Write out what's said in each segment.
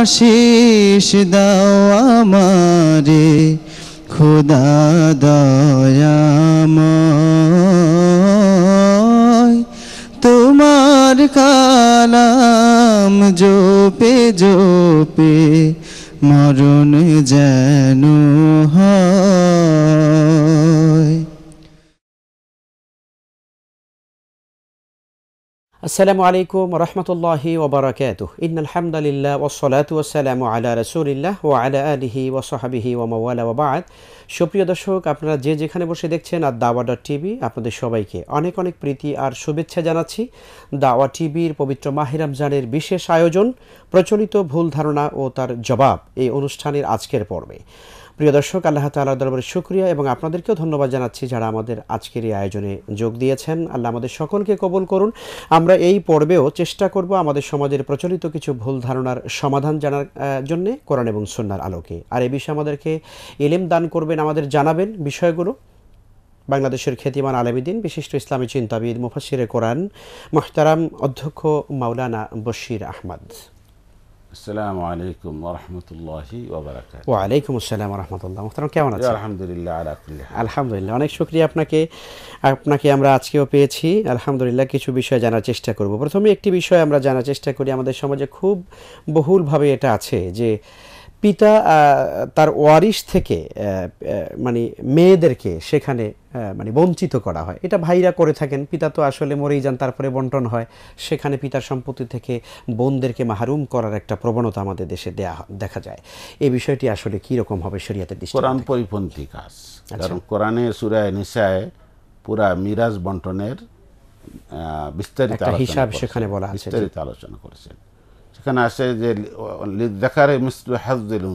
আশিস দাও আমারে খোদা দয়াময় তোমার কালাম জোপে জোপে মরণ যেন হয় আসসালামু আলাইকুম রহমতুল্লাহ ওবরাকাত ইন আলহামদুলিল্লাহ ওসলাত ওসালাম আলা রসুলিল্লাহ ও আলা আলিহি সাহাবিহি ও ওবাদ সুপ্রিয় দর্শক আপনারা যে যেখানে বসে দেখছেন আর দাওয়া ডট টিভি আপনাদের সবাইকে অনেক অনেক প্রীতি আর শুভেচ্ছা জানাচ্ছি দাওয়া টিভির পবিত্র মাহির বিশেষ আয়োজন প্রচলিত ভুল ধারণা ও তার জবাব এই অনুষ্ঠানের আজকের পর্বে প্রিয় দর্শক আল্লাহ তাল্লাহ দরবারে শুক্রিয়া এবং আপনাদেরকেও ধন্যবাদ জানাচ্ছি যারা আমাদের আজকের এই আয়োজনে যোগ দিয়েছেন আল্লাহ আমাদের সকলকে কবল করুন আমরা এই পর্বেও চেষ্টা করব আমাদের সমাজের প্রচলিত কিছু ভুল ধারণার সমাধান জানার জন্যে কোরআন এবং সন্ন্যার আলোকে আর এ বিষয়ে আমাদেরকে এলেম দান করবেন আমাদের জানাবেন বিষয়গুলো বাংলাদেশের খ্যাতিমান আলমীদিন বিশিষ্ট ইসলামী চিন্তাবিদ মুফাসিরে কোরআন মোহতারাম অধ্যক্ষ মাওলানা বশির আহমদ আসসালামু আলাইকুম রহমতুল্লাহি ওয়া আলাইকুম আসসালাম রহমতুল্লাহ মুহতারাম কেমন আছেন আলহামদুলিল্লাহ আলহামদুলিল্লাহ অনেক শুক্রিয়া আপনাকে আপনাকে আমরা আজকেও পেয়েছি আলহামদুলিল্লাহ কিছু বিষয় জানার চেষ্টা করব প্রথমে একটি বিষয় আমরা জানার চেষ্টা করি আমাদের সমাজে খুব বহুলভাবে এটা আছে যে পিতা তার ওয়ারিশ থেকে মানে মেয়েদেরকে সেখানে মানে বঞ্চিত করা হয় এটা ভাইরা করে থাকেন পিতা তো আসলে মরেই যান তারপরে বন্টন হয় সেখানে পিতার সম্পত্তি থেকে বোনদেরকে মাহরুম করার একটা প্রবণতা আমাদের দেশে দেয়া দেখা যায় এই বিষয়টি আসলে কি রকম হবে শরিয়াতে কোরআন পরিপন্থী কাজ আচ্ছা। কারণ কোরআনে সুরায় নিসায় পুরা মিরাজ বন্টনের বিস্তারিত হিসাব সেখানে বলা আছে বিস্তারিত আলোচনা করেছেন এখানে আসে যে দেখার মিসলু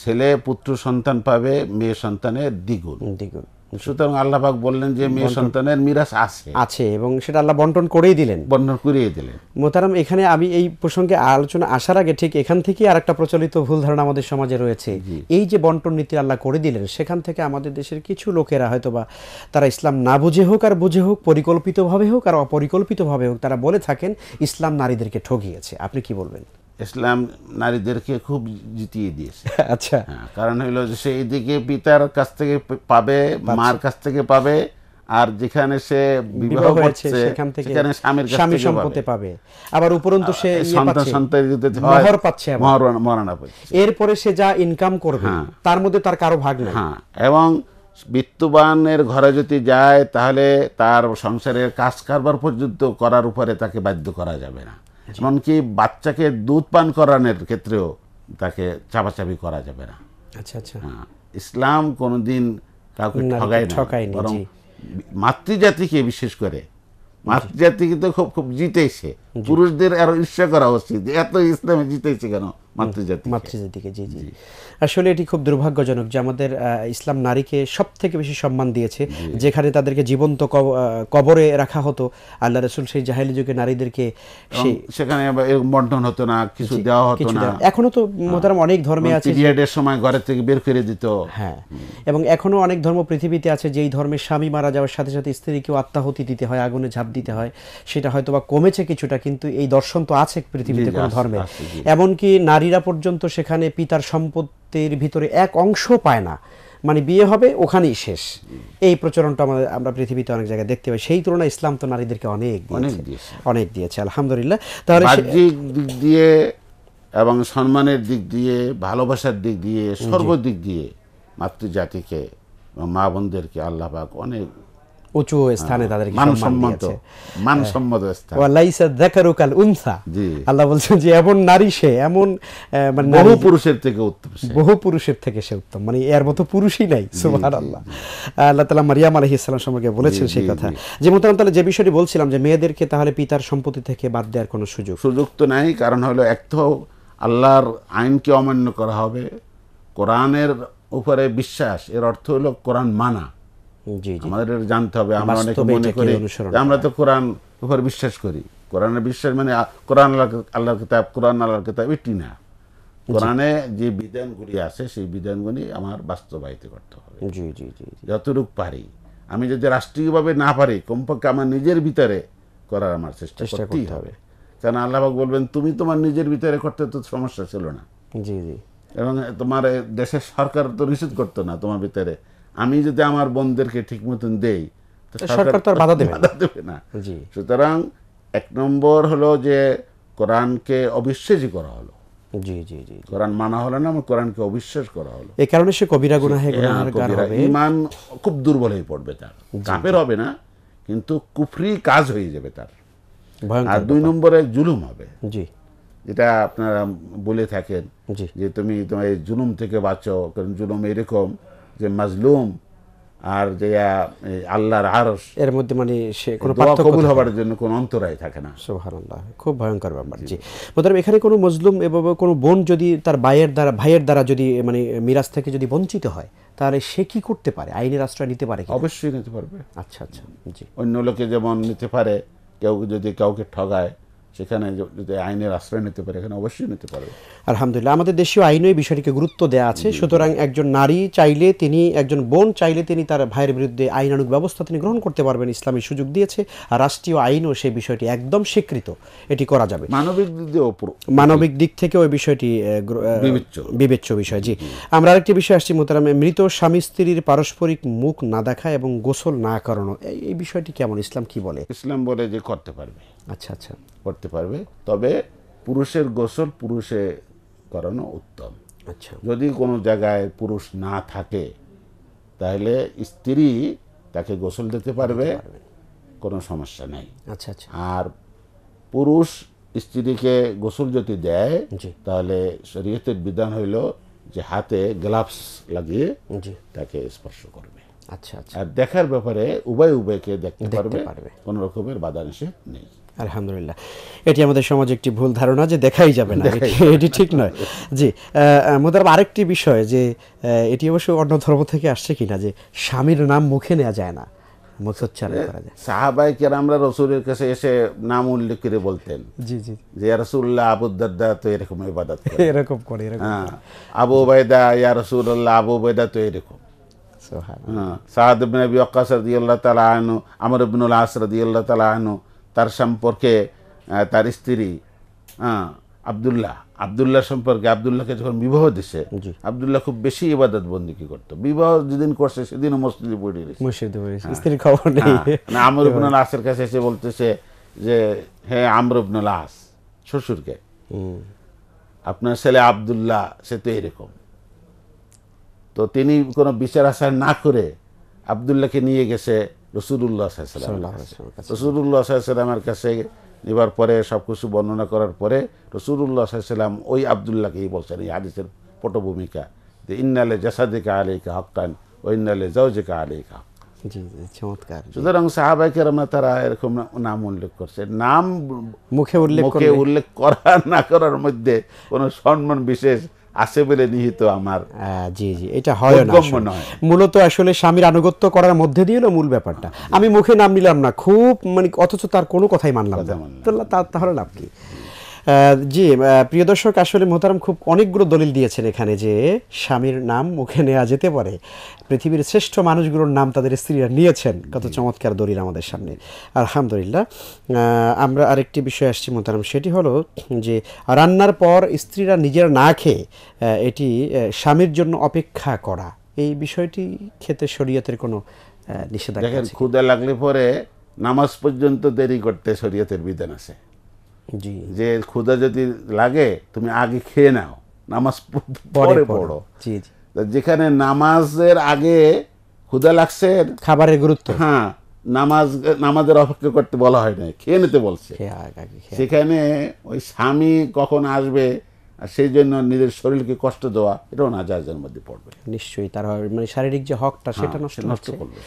ছেলে পুত্র সন্তান পাবে মেয়ে সন্তানের দ্বিগুণ দ্বিগুণ সুতরাং আল্লাহবাক বললেন যে মেয়ে সন্তানের মিরাস আছে আছে এবং সেটা আল্লাহ বন্টন করেই দিলেন বন্টন করিয়ে দিলেন মোতারাম এখানে আমি এই প্রসঙ্গে আলোচনা আসার আগে ঠিক এখান থেকেই আর একটা প্রচলিত ভুল ধারণা আমাদের সমাজে রয়েছে এই যে বন্টন নীতি আল্লাহ করে দিলেন সেখান থেকে আমাদের দেশের কিছু লোকেরা হয়তো বা তারা ইসলাম না বুঝে হোক আর বুঝে হোক পরিকল্পিতভাবে হোক আর অপরিকল্পিতভাবে হোক তারা বলে থাকেন ইসলাম নারীদেরকে ঠগিয়েছে আপনি কি বলবেন ইসলাম নারীদেরকে খুব জিতিয়ে দিয়েছে আচ্ছা হ্যাঁ, কারণ হলো যে সে এদিকে পিতার কাছ থেকে পাবে মার কাছ থেকে পাবে আর যেখানে সে বিবাহ করছে সেখান থেকে সেখানে স্বামীর কাছ স্বামী সম্পত্তি পাবে আবার উপরন্তু সে ইয়ে সন্তান সন্তানদের মহর পাচ্ছে মহর মরানা পাচ্ছে এরপরে সে যা ইনকাম করবে হ্যাঁ। তার মধ্যে তার কারো ভাগ নেই হ্যাঁ এবং বিত্তবানের ঘরে যদি যায় তাহলে তার সংসারের কাজ কারবার পর্যন্ত করার উপরে তাকে বাধ্য করা যাবে না আচ্ছা। এমনকি বাচ্চাকে দুধ পান করানোর ক্ষেত্রেও তাকে চাপাচাপি করা যাবে না আচ্ছা আচ্ছা হ্যাঁ, ইসলাম কোনোদিন কাউকে ঠকায় না বরং মাতৃজাতিকে বিশেষ করে মাতৃজাতিকে তো খুব খুব জিতেছে পুরুষদের আরো ঈর্ষা করা উচিত এত ইসলামে জিতেছে কেন মাতৃজাতি মাতৃজাতিকে জি জি আসলে এটি খুব দুর্ভাগ্যজনক যে আমাদের ইসলাম নারীকে সব থেকে বেশি সম্মান দিয়েছে যেখানে তাদেরকে জীবন্ত কবরে রাখা হতো আল্লাহ রসুল সেই জাহেলি যুগে নারীদেরকে সেখানে বন্টন হতো না কিছু দেওয়া হতো না এখনো তো হ্যাঁ। মোতারাম অনেক ধর্মে আছে পিরিয়ডের সময় ঘরের থেকে বের করে দিত হ্যাঁ এবং এখনো অনেক ধর্ম পৃথিবীতে আছে যেই ধর্মের স্বামী মারা যাওয়ার সাথে সাথে স্ত্রীকেও আত্মাহতি দিতে হয় আগুনে ঝাঁপ দিতে হয় সেটা হয়তো বা কমেছে কিছুটা কিন্তু এই দর্শন তো আছে পৃথিবীতে কোনো ধর্মে এমনকি নারীরা পর্যন্ত সেখানে পিতার সম্পত্তির ভিতরে এক অংশ পায় না মানে বিয়ে হবে ওখানেই শেষ এই প্রচলনটা আমাদের আমরা পৃথিবীতে অনেক জায়গায় দেখতে পাই সেই তুলনায় ইসলাম তো নারীদেরকে অনেক অনেক দিয়েছে আলহামদুলিল্লাহ তাহলে দিক দিয়ে এবং সম্মানের দিক দিয়ে ভালোবাসার দিক দিয়ে সর্বদিক দিয়ে মাতৃজাতিকে মা বোনদেরকে আল্লাহ অনেক উঁচু স্থানে হ্যাঁ, তাদের মানসম্মত মানসম্মত হ্যাঁ। আল্লাহ বলছেন যে এমন নারী সে এমন মানে বহু পুরুষের থেকে উত্তম বহু পুরুষের থেকে সে উত্তম মানে এর মতো পুরুষই নাই সুবহানাল্লাহ আল্লাহ তালা মারিয়াম আলহি ইসলাম সম্পর্কে বলেছেন সেই কথা যে মুতারাম তাহলে যে বিষয়টি বলছিলাম যে মেয়েদেরকে তাহলে পিতার সম্পত্তি থেকে বাদ দেওয়ার কোনো সুযোগ সুযোগ তো নাই কারণ হলো এক তো আল্লাহর আইনকে অমান্য করা হবে কোরআনের উপরে বিশ্বাস এর অর্থ হলো কোরআন মানা আমাদের জানতে হবে আমরা অনেক মনে করি আমরা তো কোরআন উপর বিশ্বাস করি বিশ্বাস মানে কোরআন কিতাব কোরআন আল্লাহর কিতাব এটি না কোরআনে যে বিধানগুলি আছে সেই বিধানগুলি আমার বাস্তবায়িত করতে হবে পারি আমি যদি রাষ্ট্রীয়ভাবে না পারি কমপক্ষে আমার নিজের ভিতরে করার আমার চেষ্টা করতেই হবে কারণ আল্লাহবাক বলবেন তুমি তোমার নিজের ভিতরে করতে তো সমস্যা ছিল না জি জি এবং তোমার দেশের সরকার তো নিষেধ করতো না তোমার ভিতরে আমি যদি আমার বন্ধুদেরকে ঠিক মতন দেই সুতরাং এক নম্বর হলো যে কোরআনকে অবিশ্বাসী করা হলো জি জি জি কোরআন মানা হলো না কোরআনকে অবিশ্বাস করা হলো এই কারণে সে কবিরা ইমান হ্যাঁ, খুব দুর্বল হয়ে পড়বে তার কাপের হবে না কিন্তু কুফরি কাজ হয়ে যাবে তার আর দুই নম্বরে জুলুম হবে জি যেটা আপনারা বলে থাকেন যে তুমি তোমার জুলুম থেকে বাঁচো কারণ জুলুম এরকম যে মাজলুম আর যে আল্লাহর আরস এর মধ্যে মানে সে কোনো কবুল হবার জন্য কোনো অন্তরায় থাকে না সুবহানাল্লাহ খুব ভয়ঙ্কর ব্যাপার জি মোদারাম এখানে কোনো মজলুম এভাবে কোনো বোন যদি তার ভাইয়ের দ্বারা ভাইয়ের দ্বারা যদি মানে মিরাজ থেকে যদি বঞ্চিত হয় তাহলে সে কি করতে পারে আইনের আশ্রয় নিতে পারে অবশ্যই নিতে পারবে আচ্ছা আচ্ছা জি অন্য লোকে যেমন নিতে পারে কেউ যদি কাউকে ঠগায় সেখানে যদি আইনের আশ্রয় নিতে পারে এখানে অবশ্যই নিতে পারবে আলহামদুলিল্লাহ আমাদের দেশীয় আইনে এই বিষয়টিকে গুরুত্ব দেওয়া আছে সুতরাং একজন নারী চাইলে তিনি একজন বোন চাইলে তিনি তার ভাইয়ের বিরুদ্ধে আইনানুক ব্যবস্থা তিনি গ্রহণ করতে পারবেন ইসলামের সুযোগ দিয়েছে আর রাষ্ট্রীয় আইনও সেই বিষয়টি একদম স্বীকৃত এটি করা যাবে মানবিক মানবিক দিক থেকে ওই বিষয়টি বিবেচ্য বিষয় জি আমরা আরেকটি বিষয় আসছি মোতারামে মৃত স্বামী স্ত্রীর পারস্পরিক মুখ না দেখা এবং গোসল না করানো এই বিষয়টি কেমন ইসলাম কি বলে ইসলাম বলে যে করতে পারবে আচ্ছা আচ্ছা করতে করতে পারবে তবে পুরুষের গোসল পুরুষে করানো উত্তম আচ্ছা যদি কোনো জায়গায় পুরুষ না থাকে তাহলে স্ত্রী তাকে গোসল দিতে পারবে কোনো সমস্যা নেই আচ্ছা আচ্ছা আর পুরুষ স্ত্রীকে গোসল যদি দেয় তাহলে শরীয়তের বিধান হইল যে হাতে গ্লাভস লাগিয়ে তাকে স্পর্শ করবে আচ্ছা আচ্ছা আর দেখার ব্যাপারে উভয় উভয়কে দেখতে পারবে কোনো রকমের বাধা নিষেধ নেই আলহামদুলিল্লাহ এটি আমাদের সমাজে একটি ভুল ধারণা যে দেখাই যাবে না এটি ঠিক নয় জি মোদার আরেকটি বিষয় যে এটি অবশ্য অন্য ধর্ম থেকে আসছে কিনা যে স্বামীর নাম মুখে নেওয়া যায় না আবু তো এরকম আমর তার সম্পর্কে তার স্ত্রী আবদুল্লাহ আবদুল্লাহ সম্পর্কে আবদুল্লাহকে যখন বিবাহ দিছে আবদুল্লাহ খুব বেশি ইবাদত বন্দী করতো বিবাহ যেদিন করছে সেদিন মসজিদে পড়ে গেছে মসজিদে হ্যাঁ। স্ত্রীর খবর নেই হ্যাঁ। না মানে আমর ইবনুল আসের কাছে এসে বলতেছে যে হে আমর ইবনুল আস শ্বশুরকে আপনার ছেলে আবদুল্লাহ সে তো এরকম তো তিনি কোনো বিচার আসার না করে আবদুল্লাহকে নিয়ে গেছে রসুদুল্লাহ রসুদুল্লাহ সাল্লামের কাছে এবার পরে সব কিছু বর্ণনা করার পরে রসুদুল্লাহ সাল্লাম ওই আবদুল্লাহকেই বলছেন এই হাদিসের পটভূমিকা যে ইন্নালে জাসাদিকা আলিকা হকান ও ইন্নালে জৌজিকা আলিকা হক সুতরাং সাহাবাকে রমা তারা এরকম নাম উল্লেখ করছে নাম মুখে উল্লেখ উল্লেখ করার না করার মধ্যে কোনো সম্মান বিশেষ আছে বলে নিহিত আমার হ্যাঁ, জি জি এটা হয় না মূলত আসলে স্বামীর আনুগত্য করার মধ্যে দিয়ে হলো মূল ব্যাপারটা আমি মুখে নাম নিলাম না খুব মানে অথচ তার কোনো কথাই মানলাম না তাহলে লাভ কি জি প্রিয় দর্শক আসলে মোহতারাম খুব অনেকগুলো দলিল দিয়েছেন এখানে যে স্বামীর নাম মুখে নেওয়া যেতে পারে পৃথিবীর শ্রেষ্ঠ মানুষগুলোর নাম তাদের স্ত্রীরা নিয়েছেন কত চমৎকার দলিল আমাদের সামনে আলহামদুলিল্লাহ আমরা আরেকটি বিষয় আসছি মোহতারাম সেটি হলো যে রান্নার পর স্ত্রীরা নিজেরা না খেয়ে এটি স্বামীর জন্য অপেক্ষা করা এই বিষয়টি ক্ষেত্রে শরীয়তের কোনো নিষেধাজ্ঞা ক্ষুদা লাগলে পরে নামাজ পর্যন্ত দেরি করতে শরীয়তের বিধান আছে যে ক্ষুদা যদি লাগে তুমি আগে খেয়ে নাও নামাজ পরে পড়ো যেখানে নামাজের আগে ক্ষুদা লাগছে খাবারের গুরুত্ব হ্যাঁ নামাজ নামাজের অপেক্ষা করতে বলা হয় না খেয়ে নিতে বলছে সেখানে ওই স্বামী কখন আসবে আর সেই জন্য নিজের শরীরকে কষ্ট দেওয়া এটাও না জাহাজের মধ্যে পড়বে নিশ্চয়ই তার মানে শারীরিক যে হকটা হ্যাঁ, সেটা নষ্ট নষ্ট করবে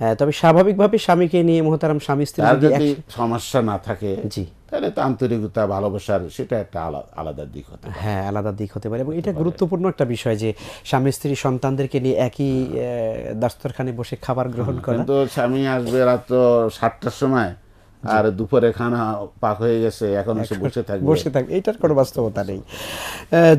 হ্যাঁ, তবে স্বাভাবিকভাবে স্বামীকে নিয়ে মহতারাম স্বামী স্ত্রী যদি সমস্যা না থাকে জি তাহলে তো আন্তরিকতা ভালোবাসার সেটা একটা আলাদা দিক হতে হ্যাঁ আলাদা দিক হতে পারে এবং এটা গুরুত্বপূর্ণ একটা বিষয় যে স্বামী স্ত্রী সন্তানদেরকে নিয়ে একই হ্যাঁ। দাস্তরখানে বসে খাবার গ্রহণ করা কিন্তু স্বামী আসবে রাত সাতটার সময় আর দুপুরে খানা পাক হয়ে গেছে এখন এসে বসে থাকবে বসে থাকবে এটার কোনো বাস্তবতা নেই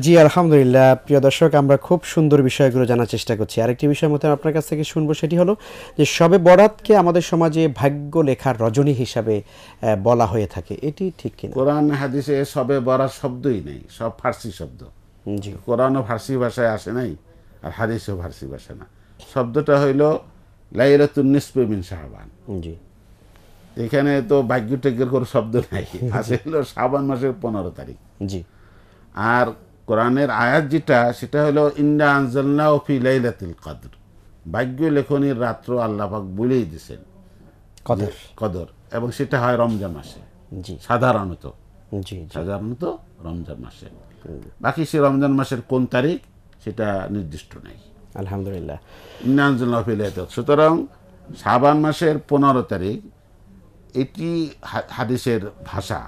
জি আলহামদুলিল্লাহ প্রিয় দর্শক আমরা খুব সুন্দর বিষয়গুলো জানার চেষ্টা করছি আরেকটি বিষয় মতো আপনার কাছ থেকে শুনবো সেটি হলো যে সবে বরাতকে আমাদের সমাজে ভাগ্য লেখার রজনী হিসাবে বলা হয়ে থাকে এটি ঠিক কিনা কোরআন হাদিসে সবে বরাত শব্দই নেই সব ফার্সি শব্দ জি কোরআনও ফার্সি ভাষায় আসে নাই আর হাদিসও ফার্সি ভাষা না শব্দটা হইল লাইলাতুন নিসপে মিন শাহবান জি এখানে তো ভাগ্য টেকের কোনো শব্দ নাই আছে হলো শ্রাবণ মাসের পনেরো তারিখ জি আর কোরআনের আয়াত যেটা সেটা হলো ইন্দা আনজাল্লা ও ফিলাইলাতিল কদর ভাগ্য লেখনির রাত্র আল্লাপাক বলেই দিয়েছেন কদর কদর এবং সেটা হয় রমজান মাসে জি সাধারণত জি সাধারণত রমজান মাসে বাকি সে রমজান মাসের কোন তারিখ সেটা নির্দিষ্ট নাই আলহামদুলিল্লাহ ইন্দা আনজাল্লা ফিলাইলাতিল লাইলাতুল সুতরাং শ্রাবণ মাসের পনেরো তারিখ এটি হাদিসের ভাষা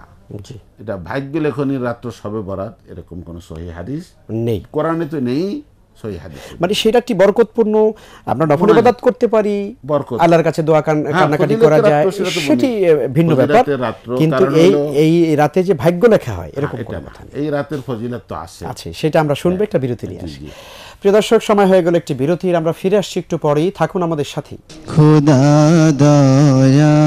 এটা ভাগ্য লেখনীর রাত্র সবে বরাত এরকম কোন সহি হাদিস নেই কোরআনে তো নেই সহি হাদিস মানে সেটা বরকতপূর্ণ আমরা করতে পারি বরকত আল্লাহর কাছে দোয়া হ্যাঁ, কান্নাকাটি করা যায় সেটি ভিন্ন ব্যাপার কিন্তু এই এই রাতে যে ভাগ্য লেখা হয় এরকম হ্যাঁ, কোনো কথা এই রাতের ফজিলত তো আছে আছে সেটা আমরা শুনবো হ্যাঁ। একটা বিরতি নিয়ে আসি প্রিয় দর্শক সময় হয়ে গেল একটি বিরতির আমরা ফিরে আসছি একটু পরেই থাকুন আমাদের সাথে খোদা দয়া